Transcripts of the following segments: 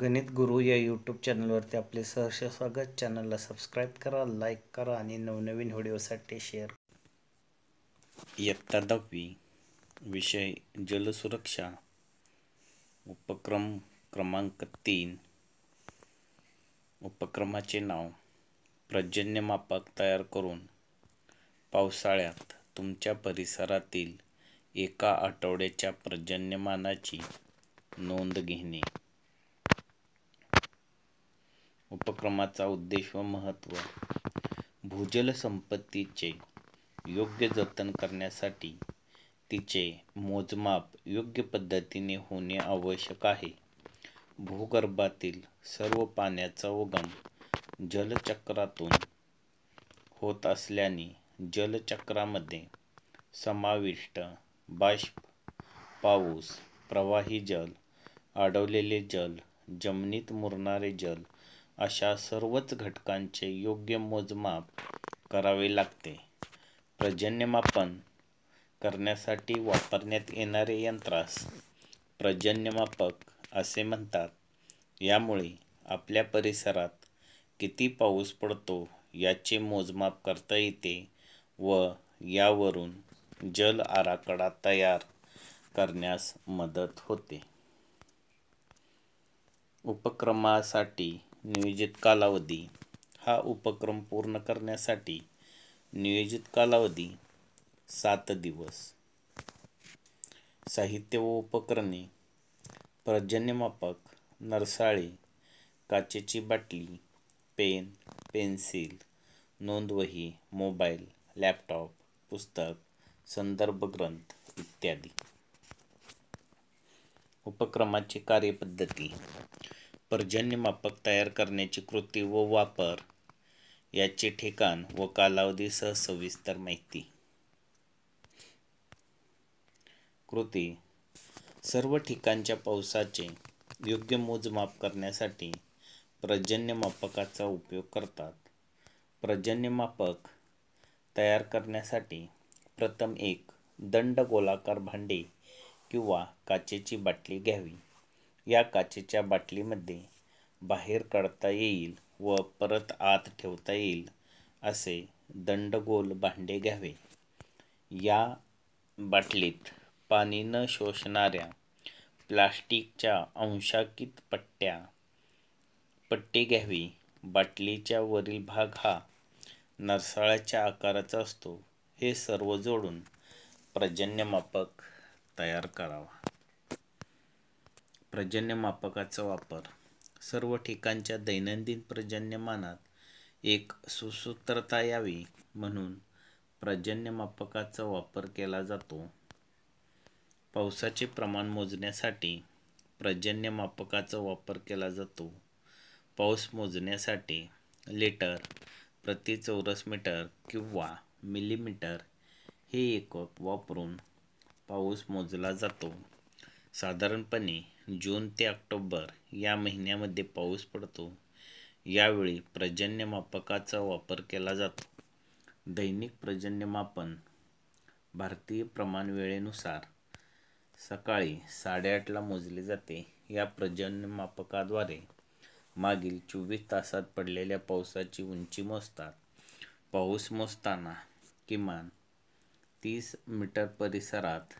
गणित गुरु या यूट्यूब चॅनलवरती आपले सहर्ष स्वागत चॅनलला सबस्क्राईब करा लाईक करा आणि नवनवीन व्हिडिओसाठी शेअर इयत्ता दहावी विषय जलसुरक्षा उपक्रम क्रमांक तीन उपक्रमाचे नाव पर्जन्यमापक तयार करून पावसाळ्यात तुमच्या परिसरातील एका आठवड्याच्या पर्जन्यमानाची नोंद घेणे उपक्रमाचा उद्देश व महत्त्व भूजल संपत्तीचे योग्य जतन करण्यासाठी तिचे मोजमाप योग्य पद्धतीने होणे आवश्यक आहे भूगर्भातील सर्व पाण्याचा उगम जलचक्रातून होत असल्याने जलचक्रामध्ये समाविष्ट बाष्प पाऊस प्रवाही जल अडवलेले जल जमिनीत मुरणारे जल अशा सर्वच घटकांचे योग्य मोजमाप करावे लागते. पर्जन्यमापन करण्यासाठी वापरण्यात येणारे यंत्रास प्रजन्यमापक असे म्हणतात. यामुळे आपल्या परिसरात किती पाऊस पडतो याचे मोजमाप करता येते व यावरून जल आराखडा तयार करण्यास मदत होते. उपक्रमासाठी नियोजित कालावधी हा उपक्रम पूर्ण करण्यासाठी नियोजित कालावधी सात दिवस साहित्य व उपकरणे पर्जन्यमापक नरसाळी काचेची बाटली पेन पेन्सिल नोंदवही मोबाईल लॅपटॉप पुस्तक संदर्भ ग्रंथ इत्यादी उपक्रमाची कार्यपद्धती पर्जन्यमापक तयार करण्याची कृती व वापर याचे ठिकाण व कालावधीसह सविस्तर माहिती कृती सर्व ठिकाणच्या पावसाचे योग्य मोजमाप करण्यासाठी पर्जन्यमापकाचा उपयोग करतात पर्जन्यमापक तयार करण्यासाठी प्रथम एक दंड गोलाकार भांडे किंवा काचेची बाटली घ्यावी या काचेच्या बाटलीमध्ये बाहेर काढता येईल व परत आत ठेवता येईल असे दंडगोल भांडे घ्यावे या बाटलीत पाणी न शोषणाऱ्या प्लास्टिकच्या अंशाकित पट्ट्या पट्टे घ्यावी बाटलीच्या वरील भाग हा नरसाळ्याच्या आकाराचा असतो हे सर्व जोडून पर्जन्यमापक तयार करावा पर्जन्यमापकाचा वापर सर्व ठिकाणच्या दैनंदिन पर्जन्यमानात एक सुसूत्रता यावी म्हणून पर्जन्यमापकाचा वापर केला जातो पावसाचे प्रमाण मोजण्यासाठी पर्जन्यमापकाचा वापर केला जातो पाऊस मोजण्यासाठी लिटर प्रति चौरस मीटर किंवा मिलीमीटर हे एकक वापरून पाऊस मोजला जातो साधारणपणे जून ते ऑक्टोबर या महिन्यामध्ये पाऊस पडतो यावेळी पर्जन्यमापकाचा वापर केला जातो दैनिक पर्जन्यमापन भारतीय प्रमाण वेळेनुसार सकाळी साडेआठला मोजले जाते या पर्जन्यमापकाद्वारे मागील चोवीस तासात पडलेल्या पावसाची उंची मोजतात पाऊस मोजताना किमान तीस मीटर परिसरात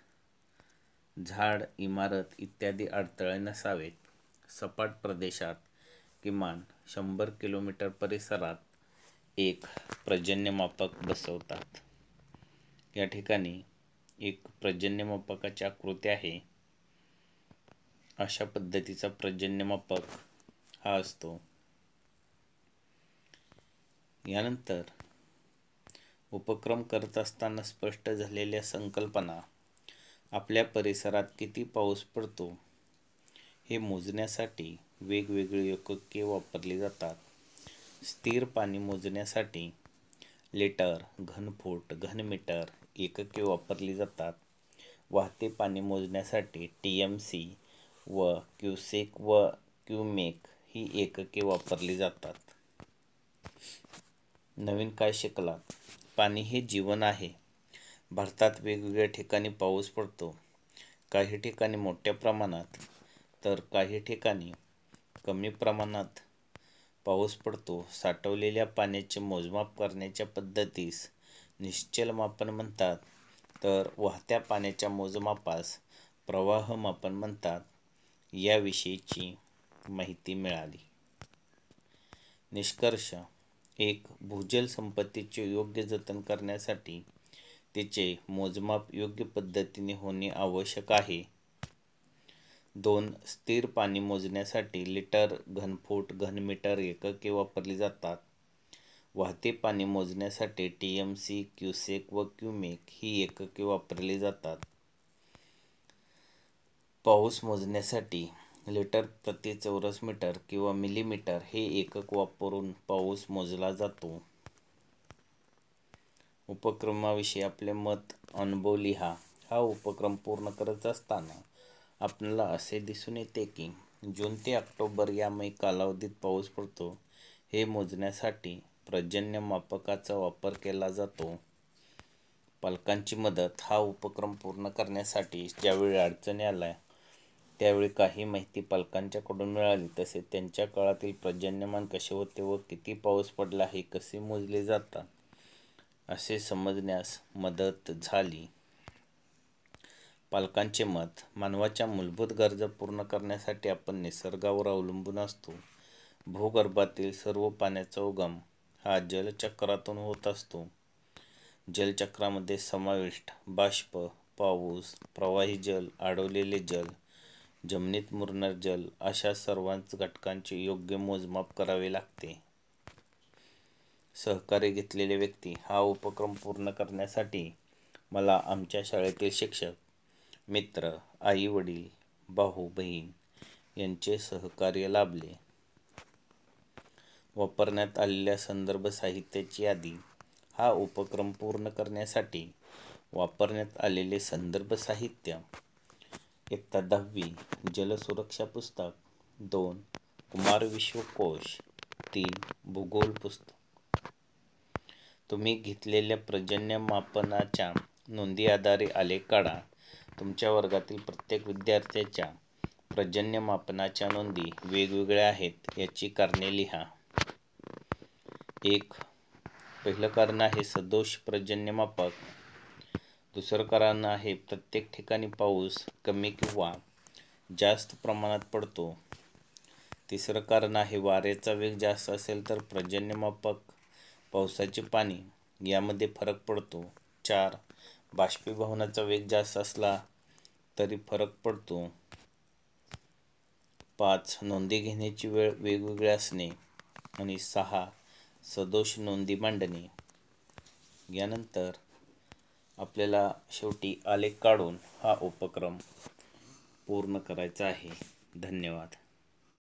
झाड इमारत इत्यादी अडथळे नसावेत सपाट प्रदेशात किमान शंभर किलोमीटर परिसरात एक पर्जन्यमापक बसवतात या ठिकाणी एक पर्जन्यमापकाची आकृती आहे अशा पद्धतीचा पर्जन्यमापक हा असतो यानंतर उपक्रम करत असताना स्पष्ट झालेल्या संकल्पना आपल्या परिसरात किती पाऊस पडतो हे मोजण्यासाठी वेगवेगळी एकके वापरली जातात स्थिर पाणी मोजण्यासाठी लिटर घनफूट घनमीटर एकके वापरली जातात वाहते पाणी मोजण्यासाठी टी एम सी व क्यूसेक व क्यूमेक ही एकके वापरली जातात नवीन काय शिकलात पाणी हे जीवन आहे भारतात वेगवेगळ्या ठिकाणी पाऊस पडतो काही ठिकाणी मोठ्या प्रमाणात तर काही ठिकाणी कमी प्रमाणात पाऊस पडतो साठवलेल्या पाण्याचे मोजमाप करण्याच्या पद्धतीस निश्चल मापन म्हणतात तर वाहत्या पाण्याच्या मोजमापास प्रवाह मापन म्हणतात याविषयीची माहिती मिळाली निष्कर्ष एक भूजल संपत्तीचे योग्य जतन करण्यासाठी तिचे मोजमाप योग्य पद्धतीने होणे आवश्यक आहे दोन स्थिर पाणी मोजण्यासाठी लिटर घनफूट घनमीटर एकके वापरली जातात वाहते पाणी मोजण्यासाठी टी एम सी क्युसेक व क्युमेक e ही एकके वापरली जातात पाऊस मोजण्यासाठी लिटर प्रति चौरस मीटर किंवा मिलीमीटर हे एकक वापरून पाऊस मोजला जातो उपक्रमाविषयी आपले मत अनुभव लिहा हा उपक्रम पूर्ण करत असताना आपल्याला असे दिसून येते की जून ते ऑक्टोबर या मै कालावधीत पाऊस पडतो हे मोजण्यासाठी पर्जन्यमापकाचा वापर केला जातो पालकांची मदत हा उपक्रम पूर्ण करण्यासाठी ज्यावेळी अडचणी आल्या त्यावेळी काही माहिती पालकांच्याकडून मिळाली तसे त्यांच्या काळातील पर्जन्यमान कसे होते व किती पाऊस पडला हे कसे मोजले जातात असे समजण्यास मदत झाली पालकांचे मत मानवाच्या मूलभूत गरजा पूर्ण करण्यासाठी आपण निसर्गावर अवलंबून असतो भूगर्भातील सर्व पाण्याचा उगम हा जलचक्रातून होत असतो जलचक्रामध्ये समाविष्ट बाष्प पाऊस प्रवाही जल अडवलेले जल जमिनीत मुरणार जल अशा सर्वांच घटकांचे योग्य मोजमाप करावे लागते सहकार्य घेतलेले व्यक्ती हा उपक्रम पूर्ण करण्यासाठी मला आमच्या शाळेतील शिक्षक मित्र आई वडील भाऊ बहीण यांचे सहकार्य लाभले वापरण्यात आलेल्या संदर्भ साहित्याची यादी हा उपक्रम पूर्ण करण्यासाठी वापरण्यात आलेले संदर्भ साहित्य इत्ता दहावी जलसुरक्षा पुस्तक दोन कुमार विश्वकोश तीन भूगोल पुस्तक तुम्ही घेतलेल्या पर्जन्यमापनाच्या नोंदी आधारे आलेख काढा तुमच्या वर्गातील प्रत्येक विद्यार्थ्याच्या पर्जन्यमापनाच्या नोंदी वेगवेगळ्या आहेत याची कारणे लिहा एक पहिलं कारण आहे सदोष पर्जन्यमापक दुसरं कारण आहे प्रत्येक ठिकाणी पाऊस कमी किंवा जास्त प्रमाणात पडतो तिसरं कारण आहे वारेचा वेग जास्त असेल तर पर्जन्यमापक पावसाचे पाणी यामध्ये फरक पडतो चार बाष्पीभवनाचा वेग जास्त असला तरी फरक पडतो पाच नोंदी घेण्याची वेळ वेगवेगळी असणे आणि सहा सदोष नोंदी मांडणे यानंतर आपल्याला शेवटी आलेख काढून हा उपक्रम पूर्ण करायचा आहे धन्यवाद